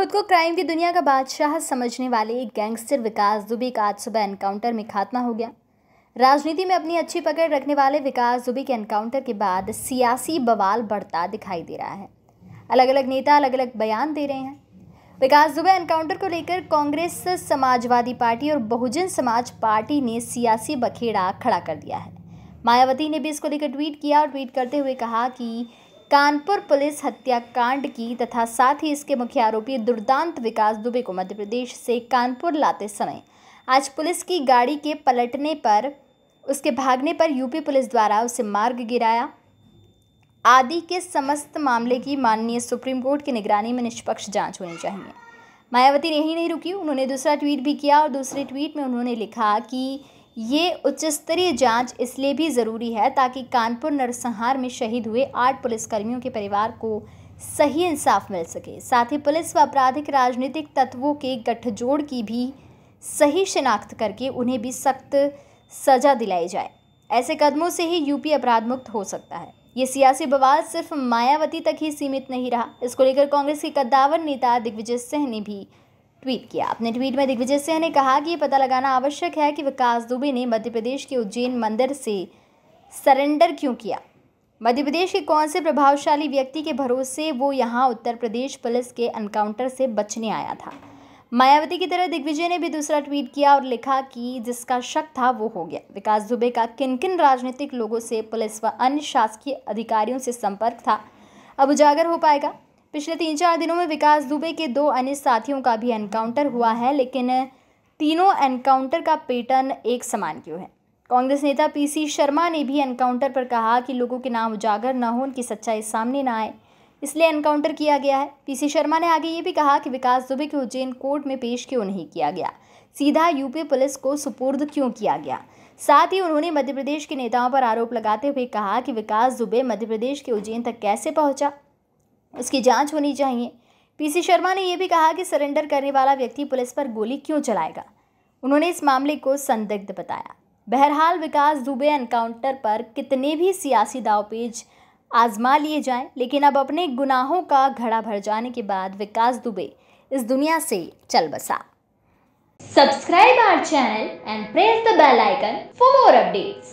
खुद को क्राइम की दुनिया का बादशाह समझने वाले एक गैंगस्टर विकास दुबे का आज सुबह एनकाउंटर में खात्मा हो गया राजनीति में अपनी अच्छी पकड़ रखने वाले विकास दुबे के एनकाउंटर के बाद सियासी बवाल बढ़ता दिखाई दे रहा है अलग अलग नेता अलग अलग बयान दे रहे हैं विकास दुबे एनकाउंटर को लेकर कांग्रेस समाजवादी पार्टी और बहुजन समाज पार्टी ने सियासी बखेड़ा खड़ा कर दिया है मायावती ने भी इसको लेकर ट्वीट किया और ट्वीट करते हुए कहा कि कानपुर पुलिस हत्याकांड की तथा साथ ही इसके मुख्य आरोपी दुर्दांत विकास दुबे को मध्य प्रदेश से कानपुर लाते समय आज पुलिस की गाड़ी के पलटने पर उसके भागने पर यूपी पुलिस द्वारा उसे मार्ग गिराया आदि के समस्त मामले की माननीय सुप्रीम कोर्ट की निगरानी में निष्पक्ष जांच होनी चाहिए मायावती ने यही नहीं रुकी उन्होंने दूसरा ट्वीट भी किया और दूसरे ट्वीट में उन्होंने लिखा कि ये उच्च स्तरीय जांच इसलिए भी ज़रूरी है ताकि कानपुर नरसंहार में शहीद हुए आठ पुलिसकर्मियों के परिवार को सही इंसाफ मिल सके साथ ही पुलिस व आपराधिक राजनीतिक तत्वों के गठजोड़ की भी सही शिनाख्त करके उन्हें भी सख्त सज़ा दिलाई जाए ऐसे कदमों से ही यूपी अपराध मुक्त हो सकता है ये सियासी बवाल सिर्फ मायावती तक ही सीमित नहीं रहा इसको लेकर कांग्रेस के कद्दावर नेता दिग्विजय सिंह ने भी ट्वीट किया अपने ट्वीट में दिग्विजय सिंह ने कहा कि पता लगाना आवश्यक है कि विकास दुबे ने मध्य प्रदेश के उज्जैन मंदिर से सरेंडर क्यों किया मध्य प्रदेश के कौन से प्रभावशाली व्यक्ति के भरोसे वो यहाँ उत्तर प्रदेश पुलिस के एनकाउंटर से बचने आया था मायावती की तरह दिग्विजय ने भी दूसरा ट्वीट किया और लिखा कि जिसका शक था वो हो गया विकास दुबे का किन किन राजनीतिक लोगों से पुलिस व अन्य शासकीय अधिकारियों से संपर्क था अब उजागर हो पाएगा पिछले तीन चार दिनों में विकास दुबे के दो अन्य साथियों का भी एनकाउंटर हुआ है लेकिन तीनों एनकाउंटर का पैटर्न एक समान क्यों है कांग्रेस नेता पीसी शर्मा ने भी एनकाउंटर पर कहा कि लोगों के नाम उजागर ना हो उनकी सच्चाई सामने ना आए इसलिए एनकाउंटर किया गया है पीसी शर्मा ने आगे ये भी कहा कि विकास दुबे के उज्जैन कोर्ट में पेश क्यों नहीं किया गया सीधा यूपी पुलिस को सुपुर्द क्यों किया गया साथ ही उन्होंने मध्य प्रदेश के नेताओं पर आरोप लगाते हुए कहा कि विकास दुबे मध्य प्रदेश के उज्जैन तक कैसे पहुंचा इसकी जांच होनी चाहिए पीसी शर्मा ने यह भी कहा कि सरेंडर करने वाला व्यक्ति पुलिस पर गोली क्यों चलाएगा उन्होंने इस मामले को संदिग्ध बताया बहरहाल विकास दुबे एनकाउंटर पर कितने भी सियासी दावपेज आजमा लिए जाएं लेकिन अब अपने गुनाहों का घड़ा भर जाने के बाद विकास दुबे इस दुनिया से चल बसा subscribe our channel and press the bell icon for more updates